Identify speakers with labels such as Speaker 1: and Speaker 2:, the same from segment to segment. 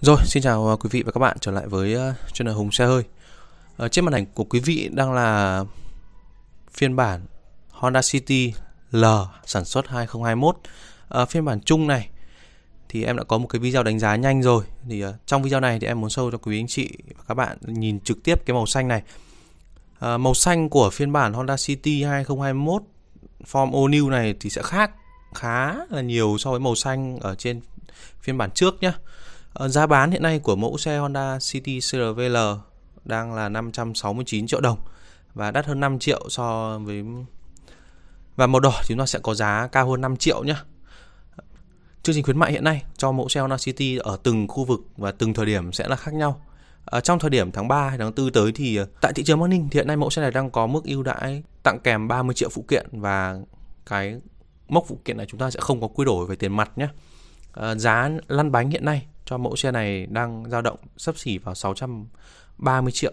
Speaker 1: Rồi, xin chào ờ, quý vị và các bạn trở lại với ờ, channel Hùng Xe Hơi Ở ờ, Trên màn ảnh của quý vị đang là phiên bản Honda City L sản xuất 2021 à, Phiên bản chung này thì em đã có một cái video đánh giá nhanh rồi thì uh, Trong video này thì em muốn sâu cho quý anh chị và các bạn nhìn trực tiếp cái màu xanh này à, Màu xanh của phiên bản Honda City 2021 Form All New này thì sẽ khác khá là nhiều so với màu xanh ở trên phiên bản trước nhé Ờ, giá bán hiện nay của mẫu xe Honda City crv l đang là 569 triệu đồng và đắt hơn 5 triệu so với và màu đỏ chúng ta sẽ có giá cao hơn 5 triệu nhé. Chương trình khuyến mại hiện nay cho mẫu xe Honda City ở từng khu vực và từng thời điểm sẽ là khác nhau. À, trong thời điểm tháng 3 hay tháng 4 tới thì ờ, tại thị trường Bắc Ninh thì hiện nay mẫu xe này đang có mức ưu đãi tặng kèm 30 triệu phụ kiện và cái mốc phụ kiện này chúng ta sẽ không có quy đổi về tiền mặt nhé. À, giá lăn bánh hiện nay cho mẫu xe này đang dao động sấp xỉ vào 630 triệu.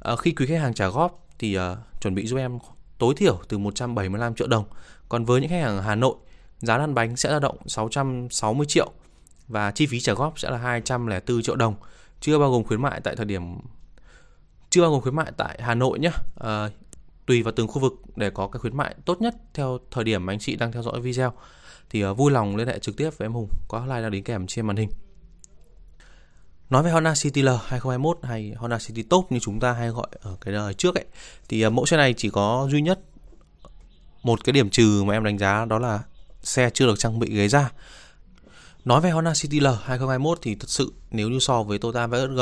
Speaker 1: À, khi quý khách hàng trả góp thì à, chuẩn bị giúp em tối thiểu từ 175 triệu đồng. Còn với những khách hàng ở Hà Nội, giá lăn bánh sẽ dao động 660 triệu và chi phí trả góp sẽ là 204 triệu đồng, chưa bao gồm khuyến mại tại thời điểm chưa bao gồm khuyến mại tại Hà Nội nhé. À, ờ, tùy vào từng khu vực để có cái khuyến mại tốt nhất theo thời điểm anh chị đang theo dõi video thì uh, vui lòng liên hệ trực tiếp với em Hùng có hotline đang đính kèm trên màn hình. Nói về Honda City L 2021 hay Honda City Top như chúng ta hay gọi ở cái đời trước ấy thì ờ, mẫu xe này chỉ có duy nhất một cái điểm trừ mà em đánh giá đó là xe chưa được trang bị ghế da. Nói về Honda City L 2021 thì thật sự nếu như so với Toyota Vios G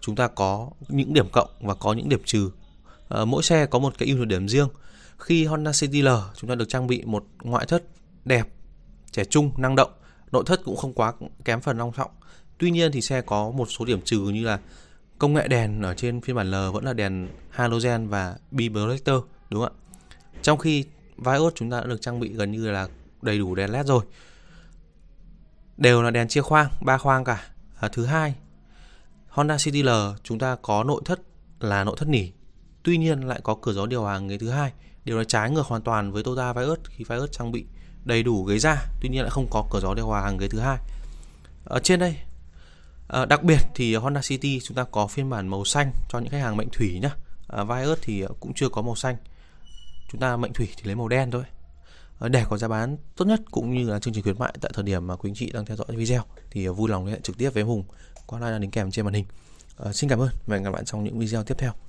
Speaker 1: chúng ta có những điểm cộng và có những điểm trừ. Ờ, mỗi xe có một cái ưu nhược điểm riêng. Khi Honda City L chúng ta được trang bị một ngoại thất đẹp, trẻ trung, năng động, nội thất cũng không quá kém phần long trọng Tuy nhiên thì xe có một số điểm trừ như là công nghệ đèn ở trên phiên bản L vẫn là đèn halogen và bi projector đúng không ạ? Trong khi Vios chúng ta đã được trang bị gần như là đầy đủ đèn led rồi. Đều là đèn chia khoang, ba khoang cả. À, thứ hai, Honda City L chúng ta có nội thất là nội thất nỉ. Tuy nhiên lại có cửa gió điều hòa ghế thứ hai. Điều này trái ngược hoàn toàn với Toyota Vios khi Vios trang bị đầy đủ ghế da, tuy nhiên lại không có cửa gió điều hòa hàng ghế thứ hai. Ở trên đây À, đặc biệt thì Honda City chúng ta có phiên bản màu xanh cho những khách hàng mệnh thủy nhé, À, ờ, Vios thì ờ, cũng chưa có màu xanh. Chúng ta mệnh thủy thì lấy màu đen thôi. À, để có giá bán tốt nhất cũng như là chương trình khuyến mại tại thời điểm mà quý anh chị đang theo dõi video thì vui lòng liên hệ trực tiếp với Hùng qua line đính kèm trên màn hình. À, xin cảm ơn và hẹn gặp lại trong những video tiếp theo.